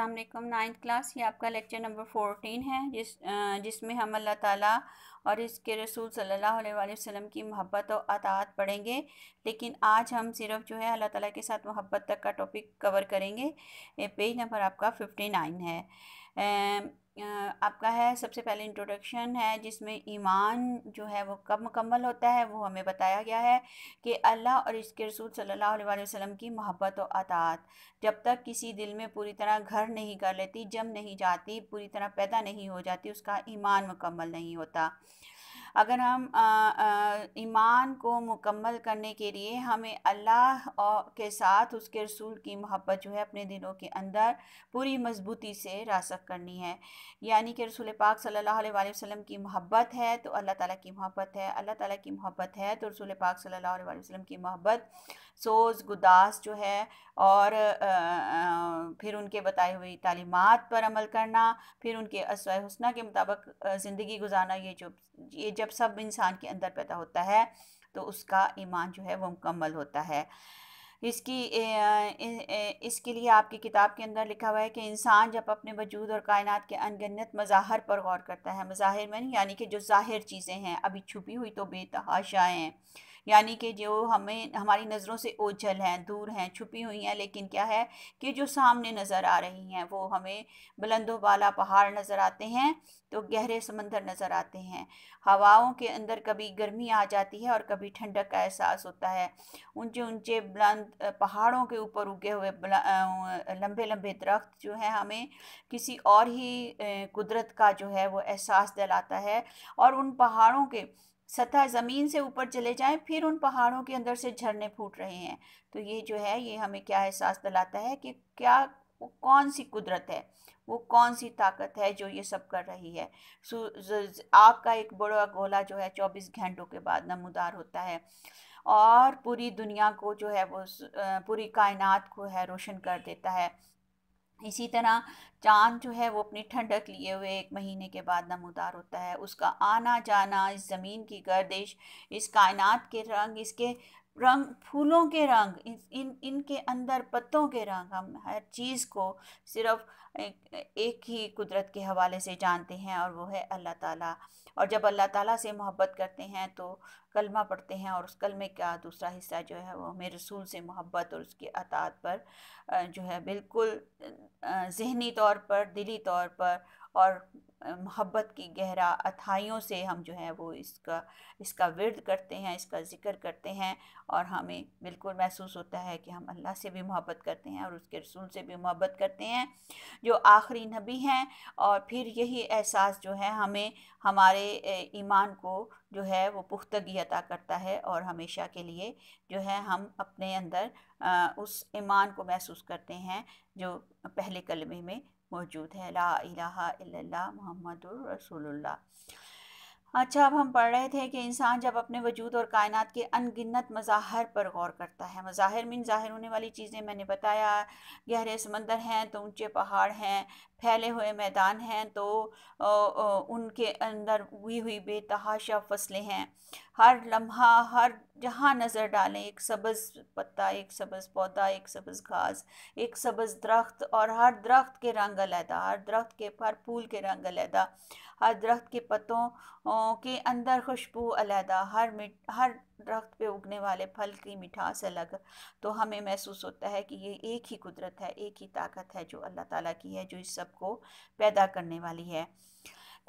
Aslam ninth class ये आपका lecture number fourteen है जिस जिसमें हम अल्लाह ताला और इसके रसूल सल्लल्लाहु अलैहि वसल्लम की मोहब्बत और अतात पढ़ेंगे लेकिन आज हम सिर्फ जो है अल्लाह ताला के साथ मोहब्बत तक का टॉपिक कवर करेंगे पेज नंबर आपका फिफ्टी नाइन है आपका है सबसे पहले इंट्रोडक्शन है जिसमें ईमान जो है वो कब मुकम्मल होता है वो हमें बताया गया है कि अल्लाह और इसके रसूल सल्लल्लाहु अलैहि वसल्लम की मोहब्बत और अतात जब तक किसी दिल में पूरी तरह घर नहीं कर लेती जम नहीं जाती पूरी तरह पैदा नहीं हो जाती उसका ईमान मुकम्मल नहीं होता अगर हम ईमान को मुकम्मल करने के लिए हमें अल्लाह के साथ उसके रसूल की मोहब्बत जो है अपने दिलों के अंदर पूरी मजबूती से रासक करनी है यानी कि रसूल पाक सल्लल्लाहु अलैहि वसल्लम की मोहब्बत है तो अल्लाह ताला की मोहब्बत है अल्लाह ताला की मोहब्बत है तो रसूल पाक सल्लल्लाहु अलैहि वसल्लम की मोहब्बत सोज गुदास जो है और फिर उनके बताई हुई तालीमत पर अमल करना फिर उनके असवा हसना के मुताबिक ज़िंदगी गुजारना ये जो ये जब सब इंसान के अंदर पैदा होता है तो उसका ईमान जो है वो मुकम्मल होता है इसकी ए, ए, इसके लिए आपकी किताब के अंदर लिखा हुआ है कि इंसान जब अपने वजूद और कायनात के अनगनत मज़ाहर पर गौर करता है मज़ाहिर में यानी कि जो ज़ाहिर चीज़ें हैं अभी छुपी हुई तो बेतहाशाएँ यानी कि जो हमें हमारी नज़रों से ओझल हैं दूर हैं छुपी हुई हैं लेकिन क्या है कि जो सामने नज़र आ रही हैं वो हमें बुलंदो बाला पहाड़ नज़र आते हैं तो गहरे समंदर नज़र आते हैं हवाओं के अंदर कभी गर्मी आ जाती है और कभी ठंडक का एहसास होता है ऊंचे ऊंचे बुलंद पहाड़ों के ऊपर उगे हुए लंबे लंबे दरख्त जो हैं हमें किसी और ही कुदरत का जो है वो एहसास दिलाता है और उन पहाड़ों के सतह ज़मीन से ऊपर चले जाएं फिर उन पहाड़ों के अंदर से झरने फूट रहे हैं तो ये जो है ये हमें क्या एहसास दिलाता है कि क्या वो कौन सी कुदरत है वो कौन सी ताकत है जो ये सब कर रही है आपका एक बड़ा गोला जो है चौबीस घंटों के बाद नमदार होता है और पूरी दुनिया को जो है वो पूरी कायनात को है रोशन कर देता है इसी तरह चांद जो है वो अपनी ठंडक लिए हुए एक महीने के बाद नमोदार होता है उसका आना जाना इस ज़मीन की गर्दिश इस कायनात के रंग इसके रंग फूलों के रंग इन इनके अंदर पत्तों के रंग हम हर चीज़ को सिर्फ एक, एक ही कुदरत के हवाले से जानते हैं और वो है अल्लाह ताला और जब अल्लाह ताला से मोहब्बत करते हैं तो कलमा पढ़ते हैं और उस कलमे का दूसरा हिस्सा जो है वो हमें रसूल से मोहब्बत और उसके अतात पर जो है बिल्कुल जहनी तौर पर दिली तौर पर और मोहब्बत की गहरा अथाइयों से हम जो है वो इसका इसका विरद करते हैं इसका ज़िक्र करते हैं और हमें बिल्कुल महसूस होता है कि हम अल्लाह से भी मोहब्बत करते हैं और उसके रसूल से भी मोहब्बत करते हैं जो आखिरी नबी हैं और फिर यही एहसास जो है हमें हमारे हमारे ईमान को जो है वो पुख्तगी अता करता है और हमेशा के लिए जो है हम अपने अंदर उस ईमान को महसूस करते हैं जो पहले कलमे में मौजूद है ला इलाहा इल्लल्लाह रसूलुल्लाह अच्छा अब हम पढ़ रहे थे कि इंसान जब अपने वजूद और कायनात के अनगिनत मज़ाहर पर गौर करता है मज़ाहर मिन ज़ाहिर होने वाली चीज़ें मैंने बताया गहरे समंदर हैं तो ऊंचे पहाड़ हैं फैले हुए मैदान हैं तो उनके अंदर हुई हुई बेतहाशा फसलें हैं हर लम्हा हर जहाँ नज़र डालें एक सब्ज़ पत्ता एक सब्ज़ पौधा एक सब्ज़ घास एक सब्ज़ दरख्त और हर दरख्त के रंग अलहदा हर दरख्त के हर फूल के रंग अलहदा हर दरख्त के पत्तों के अंदर खुशबू अलहदा हर मिट हर दरख्त पे उगने वाले फल की मिठास अलग तो हमें महसूस होता है कि ये एक ही कुदरत है एक ही ताकत है जो अल्लाह ताला की है जो इस सब को पैदा करने वाली है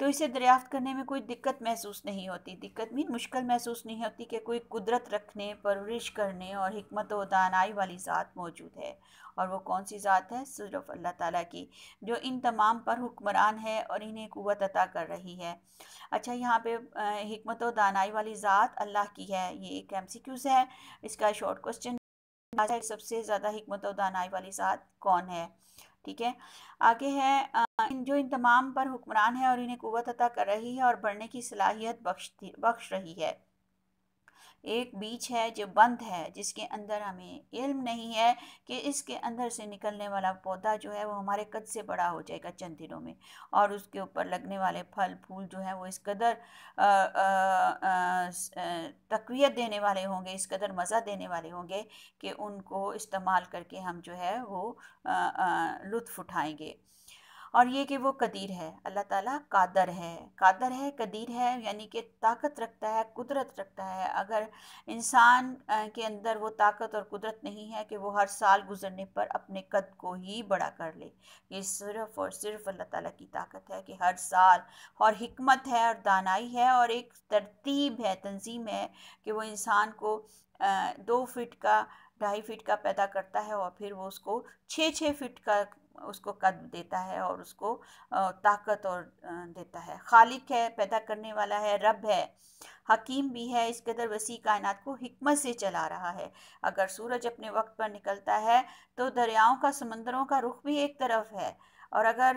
तो इसे दरियाफ्त करने में कोई दिक्कत महसूस नहीं होती दिक्कत मीन मुश्किल महसूस नहीं होती कि कोई कुदरत रखने परवरिश करने और हमत व दानाई वाली ज़ात मौजूद है और वो कौन सी ज़ात है सिर्फ अल्लाह ताला की जो इन तमाम पर हुक्मरान है और इन्हें क़वत अता कर रही है अच्छा यहाँ पे हमत व दानाई वाली ज़ात अल्लाह की है ये एक एम सी क्यूज़ है इसका शॉर्ट क्वेश्चन सबसे ज़्यादा हमत व दानाई वाली ज़ात कौन है ठीक है आगे है इन जो इन तमाम पर हुक्मरान है और इन्हें कुत अता कर रही है और बढ़ने की सलाहियत बख्श बख्श रही है एक बीच है जो बंद है जिसके अंदर हमें इल्म नहीं है कि इसके अंदर से निकलने वाला पौधा जो है वो हमारे कद से बड़ा हो जाएगा चंद दिनों में और उसके ऊपर लगने वाले फल फूल जो है वो इस कदर तकवीत देने वाले होंगे इस कदर मज़ा देने वाले होंगे कि उनको इस्तेमाल करके हम जो है वो लुत्फ़ उठाएँगे और ये कि वो कदीर है अल्लाह ताला कादर है कादर है कदीर है यानी कि ताकत रखता है कुदरत रखता है अगर इंसान के अंदर वो ताकत और कुदरत नहीं है कि वो हर साल गुजरने पर अपने कद को ही बड़ा कर ले ये सिर्फ़ और सिर्फ अल्लाह ताला की ताकत है कि हर साल और हमत है और दानाई है और एक तरतीब है तंजीम है कि वो इंसान को दो फिट का ढाई फीट का पैदा करता है और फिर वो उसको छः छः फीट का उसको कद देता है और उसको ताकत और देता है खालिक है पैदा करने वाला है रब है हकीम भी है इस कदर वसी कायनात को हमत से चला रहा है अगर सूरज अपने वक्त पर निकलता है तो दरियाओं का समंदरों का रुख भी एक तरफ है और अगर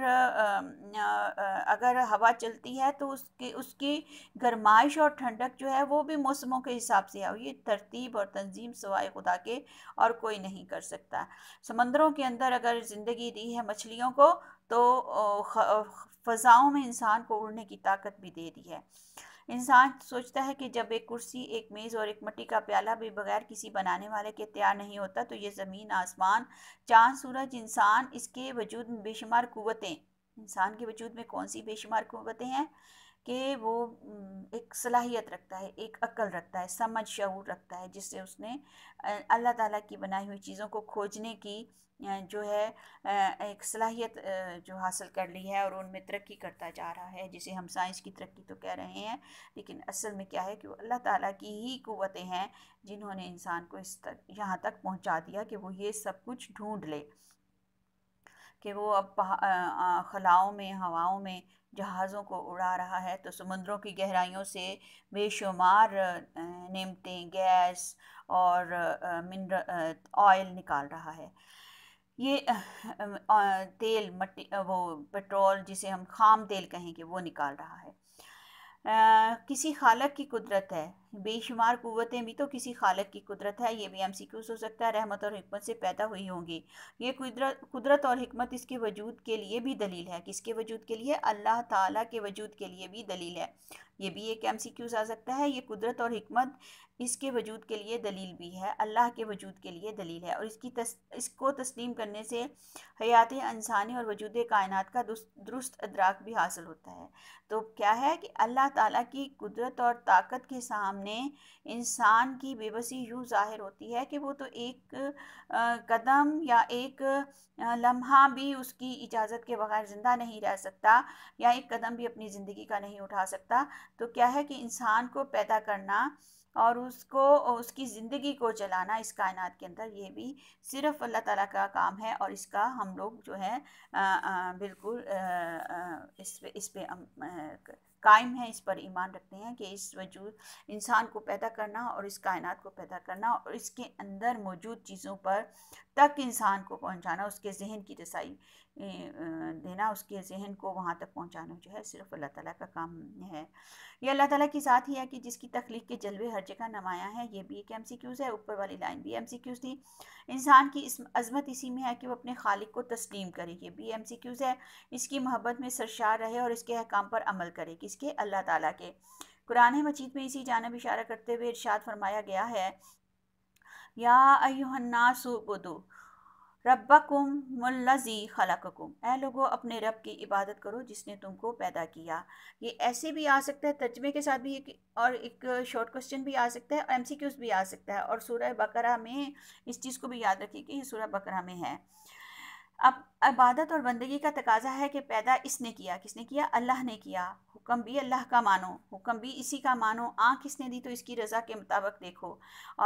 अगर हवा चलती है तो उसकी उसकी गर्माइश और ठंडक जो है वो भी मौसमों के हिसाब से है ये तरतीब और तंजीम सवाए खुदा के और कोई नहीं कर सकता समंदरों के अंदर अगर ज़िंदगी दी है मछलियों को तो फ़ज़ाओं में इंसान को उड़ने की ताकत भी दे दी है इंसान सोचता है कि जब एक कुर्सी एक मेज़ और एक मट्टी का प्याला भी बगैर किसी बनाने वाले के तैयार नहीं होता तो ये ज़मीन आसमान चांद सूरज इंसान इसके वजूद में बेशुमार कुतें इंसान के वजूद में कौन सी बेशुमार क़ुतें हैं कि वो एक सलाहियत रखता है एक अक्ल रखता है समझ शूर रखता है जिससे उसने अल्लाह ताला की बनाई हुई चीज़ों को खोजने की जो है एक सलाहियत जो हासिल कर ली है और उनमें तरक्की करता जा रहा है जिसे हम साइंस की तरक्की तो कह रहे हैं लेकिन असल में क्या है कि वो अल्लाह ताला की ही क़वतें हैं जिन्होंने इंसान को इस तक यहाँ तक पहुँचा दिया कि वो ये सब कुछ ढूँढ ले कि वो अब खलाओं में हवाओं में जहाज़ों को उड़ा रहा है तो समुद्रों की गहराइयों से बेशुमार नीमते गैस और मिनर ऑयल निकाल रहा है ये तेल मट्टी वो पेट्रोल जिसे हम खाम तेल कहेंगे वो निकाल रहा है आ, किसी खालक की कुदरत है बेशुमार कुतें भी तो किसी खालक की कुदरत है ये भी एम सी क्यूज़ हो सकता है रहमत और हमत से पैदा हुई होंगी ये कुदरत और हमत इसके वजूद के लिए भी दलील है किसके वजूद के लिए अल्लाह ताला के वजूद के लिए भी दलील है ये भी एक एम सी क्यूज़ आ सकता है ये कुदरत और हमत इसके वजूद के लिए दलील भी है अल्लाह के वजूद के लिए दलील है और इसकी तस, इसको तस्लीम करने से हयात इंसानी और वजूद कायनात का दुरुस्त अदराक भी हासिल होता है तो क्या है कि अल्लाह ताला की कुदरत और ताकत के साम सामने इंसान की बेबसी यूँ ज़ाहिर होती है कि वो तो एक कदम या एक लम्हा भी उसकी इजाज़त के बगैर ज़िंदा नहीं रह सकता या एक कदम भी अपनी ज़िंदगी का नहीं उठा सकता तो क्या है कि इंसान को पैदा करना और उसको उसकी ज़िंदगी को चलाना इस कायनात के अंदर ये भी सिर्फ़ अल्लाह ताला का काम है और इसका हम लोग जो है बिल्कुल इस पे इस पे कायम है इस पर ईमान रखते हैं कि इस वजूद इंसान को पैदा करना और इस कायनात को पैदा करना और इसके अंदर मौजूद चीज़ों पर तक इंसान को पहुंचाना उसके जहन की रसाई देना उसके जहन को वहाँ तक पहुँचाना जो है सिर्फ अल्लाह ताला का काम है ये अल्लाह ताला की साथ ही है कि जिसकी तख्लीक के जलवे हर जगह नमाया है ये भी एक एम सी क्यूज़ है ऊपर वाली लाइन भी एम सी क्यूज़ थी इंसान की इस अजमत इसी में है कि वो अपने खालिक को तस्लीम करे ये भी एम सी क्यूज़ है इसकी मोहब्बत में सरशार रहे और इसके अहकाम पर अमल करे किसके अल्लाह ताला के कुरान मजीद में इसी जानब इशारा करते हुए इर्शाद फरमाया गया है या अयुहन्नासुबुदू रब्बकुम मुल्लज़ी खलककुम ए लोगो अपने रब की इबादत करो जिसने तुमको पैदा किया ये ऐसे भी आ सकता है तर्जमे के साथ भी एक और एक शॉर्ट क्वेश्चन भी आ सकता है एम सी क्यूज़ भी आ सकता है और सूरह बकरा में इस चीज़ को भी याद रखिए कि ये सूरह बकरा में है अब इबादत और बंदगी का तकाजा है कि पैदा इसने किया किसने किया अल्लाह ने किया हुक्म भी अल्लाह का मानो हुक्म भी इसी का मानो आँख किसने दी तो इसकी रज़ा के मुताबिक देखो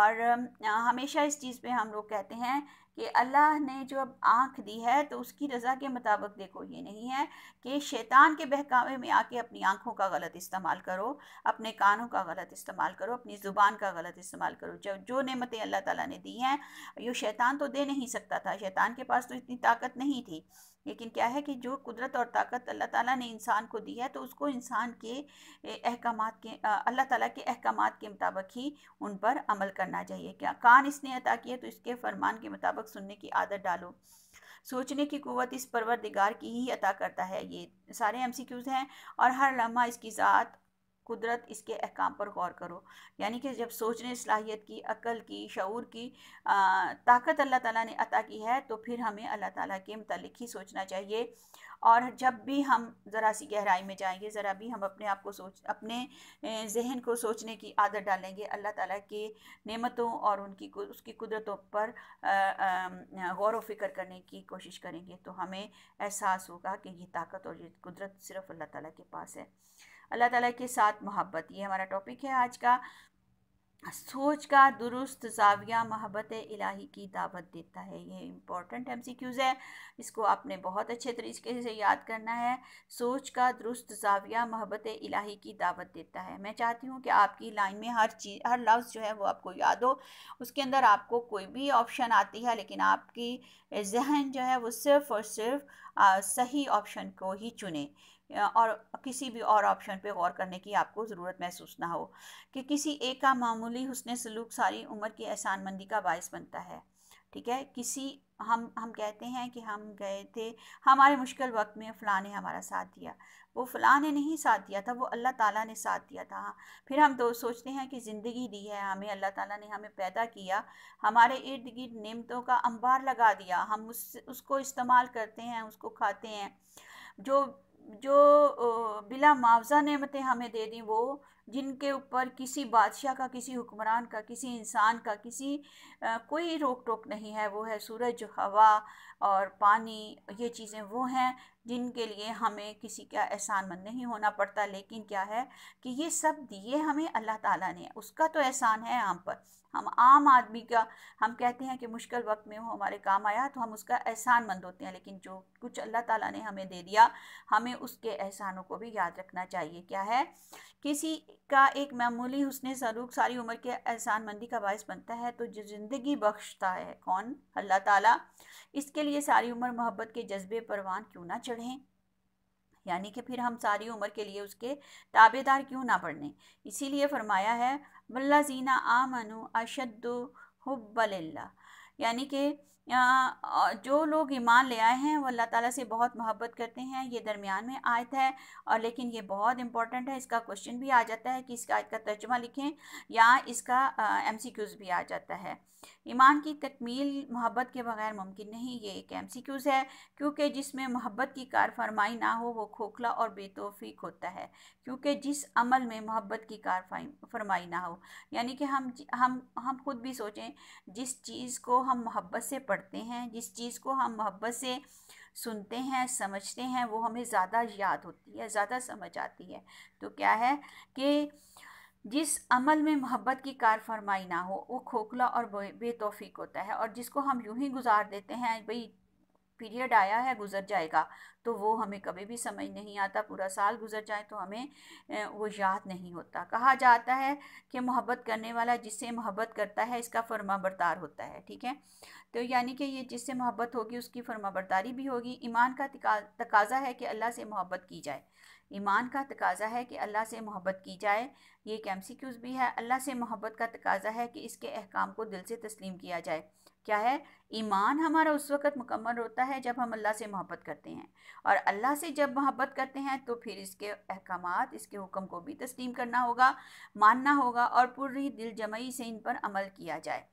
और हमेशा इस चीज़ पे हम लोग कहते हैं कि अल्लाह ने जो अब आँख दी है तो उसकी रज़ा के मुताबिक देखो ये नहीं है कि शैतान के बहकावे में आके अपनी आँखों का गलत इस्तेमाल करो अपने कानों का गलत इस्तेमाल करो अपनी ज़ुबान का गलत इस्तेमाल करो जब जो नेमतें अल्लाह ताला ने दी हैं ये शैतान तो दे नहीं सकता था शैतान के पास तो इतनी ताकत नहीं थी लेकिन क्या है कि जो कुदरत और ताकत अल्लाह ताला ने इंसान को दी है तो उसको इंसान के अहकाम के अल्लाह ताला के अहकाम के मुताबिक ही उन पर अमल करना चाहिए क्या कान इसने अता किया तो इसके फरमान के मुताबिक सुनने की आदत डालो सोचने की कुवत इस परवरदिगार की ही अता करता है ये सारे एम सी क्यूज़ हैं और हर लम्हा इसकी ज़ात कुदरत इसके अहकाम पर गौर करो यानी कि जब सोचने सलाहियत की अकल की शूर की आ, ताकत अल्लाह ताला ने अता की है तो फिर हमें अल्लाह ताला के मतलब ही सोचना चाहिए और जब भी हम ज़रा सी गहराई में जाएंगे ज़रा भी हम अपने आप को सोच अपने जहन को सोचने की आदत डालेंगे अल्लाह ताला के नेमतों और उनकी उसकी कुदरतों पर गौर व फिक्र करने की कोशिश करेंगे तो हमें एहसास होगा कि ये ताकत और ये कुदरत सिर्फ़ अल्लाह ताला के पास है अल्लाह ताला के साथ मोहब्बत ये हमारा टॉपिक है आज का सोच का दुरुस्त जाविया मोहब्बत इलाही की दावत देता है ये इम्पॉर्टेंट एम सी क्यूज़ है इसको आपने बहुत अच्छे तरीके से याद करना है सोच का दुरुस्त जाविया मोहब्बत इलाही की दावत देता है मैं चाहती हूँ कि आपकी लाइन में हर चीज़ हर लफ्ज़ जो है वो आपको याद हो उसके अंदर आपको कोई भी ऑप्शन आती है लेकिन आपकी जहन जो है वो सिर्फ़ और सिर्फ आ, सही ऑप्शन को ही चुने और किसी भी और ऑप्शन पे गौर करने की आपको ज़रूरत महसूस ना हो कि किसी एक का मामूली हसन सलूक सारी उम्र की एहसान मंदी का बायस बनता है ठीक है किसी हम हम कहते हैं कि हम गए थे हमारे मुश्किल वक्त में फ़लाँ ने हमारा साथ दिया वो फ़लाँ ने नहीं साथ दिया था वो अल्लाह ताला ने साथ दिया था फिर हम तो सोचते हैं कि ज़िंदगी दी है हमें अल्लाह ताला ने हमें पैदा किया हमारे इर्द गिर्द नमतों का अंबार लगा दिया हम उस उसको इस्तेमाल करते हैं उसको खाते हैं जो जो बिला मुआवजा नेमतें हमें दे दी वो जिनके ऊपर किसी बादशाह का किसी हुक्मरान का किसी इंसान का किसी आ, कोई रोक टोक नहीं है वो है सूरज हवा और पानी ये चीज़ें वो हैं जिनके लिए हमें किसी का एहसान मंद नहीं होना पड़ता लेकिन क्या है कि ये सब दिए हमें अल्लाह ताला ने उसका तो एहसान है आम पर हम आम आदमी का हम कहते हैं कि मुश्किल वक्त में वो हमारे काम आया तो हम उसका एहसान मंद होते हैं लेकिन जो कुछ अल्लाह ताला ने हमें दे दिया हमें उसके एहसानों को भी याद रखना चाहिए क्या है किसी का एक मामूली हसन सलूक सारी उम्र के एहसान मंदी का बायस बनता है तो जो ज़िंदगी बख्शता है कौन अल्लाह ताला इसके लिए सारी उम्र मोहब्बत के जज्बे परवान क्यों ना चाहिए चढ़ें यानी कि फिर हम सारी उम्र के लिए उसके ताबेदार क्यों ना पढ़ने इसीलिए फरमाया है मल्ला जीना आमनु अशद हब्बल्ला यानी कि जो लोग ईमान ले आए हैं वो अल्लाह ताला से बहुत मोहब्बत करते हैं ये दरमियान में आयत है और लेकिन ये बहुत इंपॉर्टेंट है इसका क्वेश्चन भी आ जाता है कि इसका आयत का तर्जमा लिखें या इसका एम सी क्यूज़ भी आ जाता है ईमान की तकमील मोहब्बत के बगैर मुमकिन नहीं ये एक एम सी क्यूज़ है क्योंकि जिसमें मोहब्बत की कार फरमाई ना हो वो खोखला और बेतोफ़ी होता है क्योंकि जिस अमल में मोहब्बत की कार फरमाई ना हो यानी कि हम हम हम खुद भी सोचें जिस चीज़ को हम मोहब्बत से पढ़ पढ़ते हैं जिस चीज़ को हम मोहब्बत से सुनते हैं समझते हैं वो हमें ज़्यादा याद होती है ज़्यादा समझ आती है तो क्या है कि जिस अमल में मोहब्बत की कार फरमाई ना हो वो खोखला और बे बेतौफीक होता है और जिसको हम यूं ही गुजार देते हैं भाई पीरियड आया है गुजर जाएगा तो वो हमें कभी भी समझ नहीं आता पूरा साल गुजर जाए तो हमें वो याद नहीं होता कहा जाता है कि मोहब्बत करने वाला जिससे मोहब्बत करता है इसका फर्मा बरदार होता है ठीक है तो यानी कि ये जिससे मोहब्बत होगी उसकी फर्मा बरदारी भी होगी ईमान का तकाजा है कि अल्लाह से मोहब्बत की जाए ईमान का तकाजा है कि अल्लाह से मोहब्बत की जाए ये एक एम भी है अल्लाह से मोहब्बत का तकाजा है कि इसके अहकाम को दिल से तस्लीम किया जाए क्या है ईमान हमारा उस वक़्त मुकम्मल होता है जब हम अल्लाह से मोहब्बत करते हैं और अल्लाह से जब मोहब्बत करते हैं तो फिर इसके अहकाम इसके हुक्म को भी तस्लीम करना होगा मानना होगा और पूरी दिल से इन पर अमल किया जाए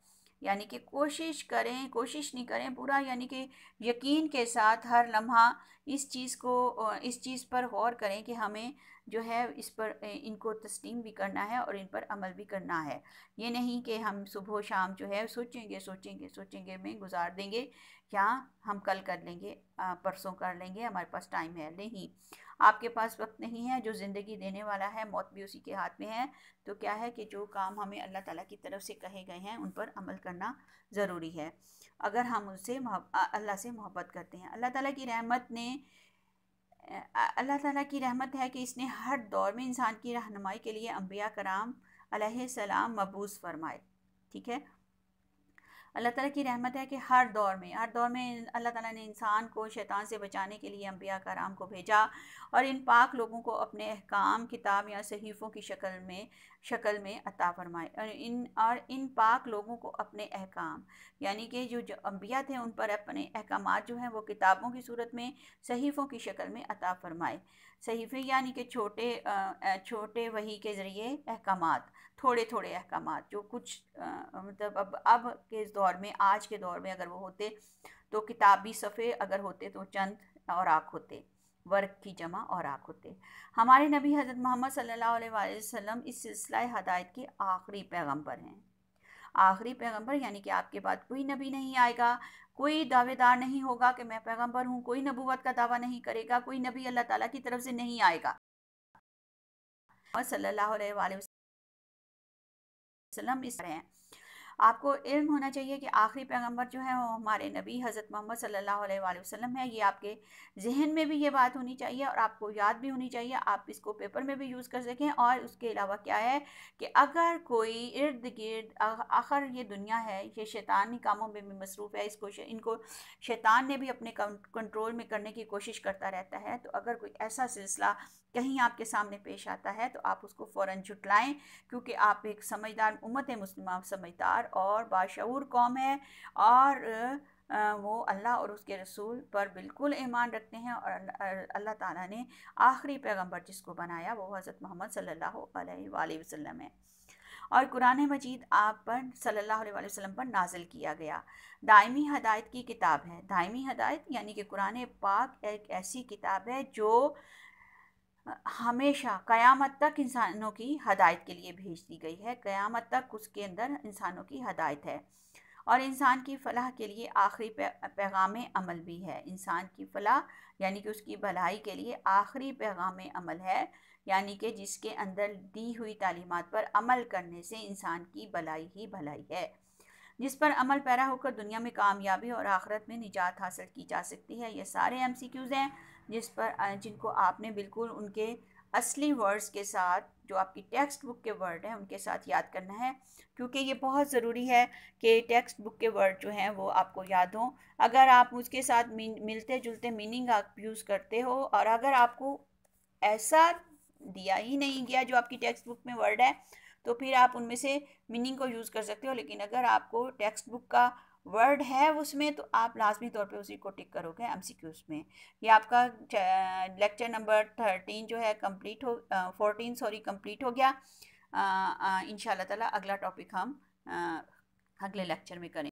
यानी कि कोशिश करें कोशिश नहीं करें पूरा यानी कि यकीन के साथ हर लम्हा इस चीज़ को इस चीज़ पर गौर करें कि हमें जो है इस पर इनको तस्लीम भी करना है और इन पर अमल भी करना है ये नहीं कि हम सुबह शाम जो है सोचेंगे सोचेंगे सोचेंगे में गुजार देंगे या हम कल कर लेंगे परसों कर लेंगे हमारे पास टाइम है नहीं आपके पास वक्त नहीं है जो ज़िंदगी देने वाला है मौत भी उसी के हाथ में है तो क्या है कि जो काम हमें अल्लाह ताला की तरफ से कहे गए हैं उन पर अमल करना ज़रूरी है अगर हम उनसे अल्लाह से मोहब्बत करते हैं अल्लाह ताला की रहमत ने अल्लाह ताला की रहमत है कि इसने हर दौर में इंसान की रहनुमाई के लिए अम्बिया कराम सलाम मबूस फरमाए ठीक है अल्लाह ताला की रहमत है कि हर दौर में हर दौर में अल्लाह ताला ने इंसान को शैतान से बचाने के लिए अम्बिया कराम को भेजा और इन पाक लोगों को अपने अहकाम किताब या सहीफ़ों की शक्ल में शक्ल में अता फरमाए और इन और इन पाक लोगों को अपने अहकाम यानी कि जो, जो अम्बिया थे उन पर अपने अहकाम जो हैं वो किताबों की सूरत में सहीफ़ों की शक्ल में अता फरमाए सहीफ़े यानी कि छोटे छोटे वही के ज़रिए अहकाम थोड़े थोड़े अहकाम जो कुछ मतलब अब अब के इस दौर में आज के दौर में अगर वो होते तो किताबी सफ़े अगर होते तो चंद और आख होते वर्क की जमा और आख होते हमारे नबी हज़रत मोहम्मद सल्लल्लाहु अलैहि वसल्लम इस सिलसिला हदायत के आखिरी पैगंबर हैं आखिरी पैगंबर यानी कि आपके बाद कोई नबी नहीं आएगा कोई दावेदार नहीं होगा कि मैं पैगंबर हूँ कोई नबूवत का दावा नहीं करेगा कोई नबी अल्लाह ताला की तरफ से नहीं आएगा और सल्लल्लाहु अलैहि वसल्लम इस हैं आपको इल्म होना चाहिए कि आखिरी पैगम्बर जो है वो हमारे नबी हज़रत मोहम्मद सल्ला वसम है ये आपके जहन में भी ये बात होनी चाहिए और आपको याद भी होनी चाहिए आप इसको पेपर में भी यूज़ कर सकें और उसके अलावा क्या है कि अगर कोई इर्द गिर्द आखिर ये दुनिया है ये शैतानी कामों में भी मसरूफ़ है इसको इनको शैतान ने भी अपने कंट्रोल में करने की कोशिश करता रहता है तो अगर कोई ऐसा सिलसिला कहीं आपके सामने पेश आता है तो आप उसको फ़ौर जुटलाएँ क्योंकि आप एक समझदार उम्मत मुस्लिम समझदार और बाशूर कौम है और वो अल्लाह और उसके रसूल पर बिल्कुल ईमान रखते हैं और अल्लाह ताला ने आखिरी पैगंबर जिसको बनाया वो हज़रत मोहम्मद सल्लल्लाहु अलैहि वसल्लम है और कुरान मजीद आप पर सल्लल्लाहु अलैहि वसल्लम पर नाजिल किया गया दायमी हदायत की किताब है दायमी हदायत यानी कि कुरान पाक एक ऐसी किताब है जो हमेशा क़यामत तक इंसानों की हदायत के लिए भेज दी गई है क़यामत तक उसके अंदर इंसानों की हदायत है और इंसान की फ़लाह के लिए आखिरी पैगाम अमल भी है इंसान की फ़लाह यानी कि उसकी भलाई के लिए आखिरी पैगाम अमल है यानी कि जिसके अंदर दी हुई तालीमत पर अमल करने से इंसान की भलाई ही भलाई है जिस पर अमल पैरा होकर दुनिया में कामयाबी और आखरत में निजात हासिल की जा सकती है ये सारे एम सी क्यूज़ हैं जिस पर जिनको आपने बिल्कुल उनके असली वर्ड्स के साथ जो आपकी टेक्स्ट बुक के वर्ड हैं उनके साथ याद करना है क्योंकि ये बहुत ज़रूरी है कि टेक्स्ट बुक के वर्ड जो हैं वो आपको याद हों अगर आप उसके साथ मिलते जुलते मीनिंग आप यूज़ करते हो और अगर आपको ऐसा दिया ही नहीं गया जो आपकी टेक्स्ट बुक में वर्ड है तो फिर आप उनमें से मीनिंग को यूज़ कर सकते हो लेकिन अगर आपको टेक्स्ट बुक का वर्ड है उसमें तो आप लाजमी तौर पे उसी को टिक करोगे एम सी क्यूज़ में ये आपका लेक्चर नंबर थर्टीन जो है कंप्लीट हो फोर्टीन सॉरी कंप्लीट हो गया इन ताला अगला टॉपिक हम आ, अगले लेक्चर में करें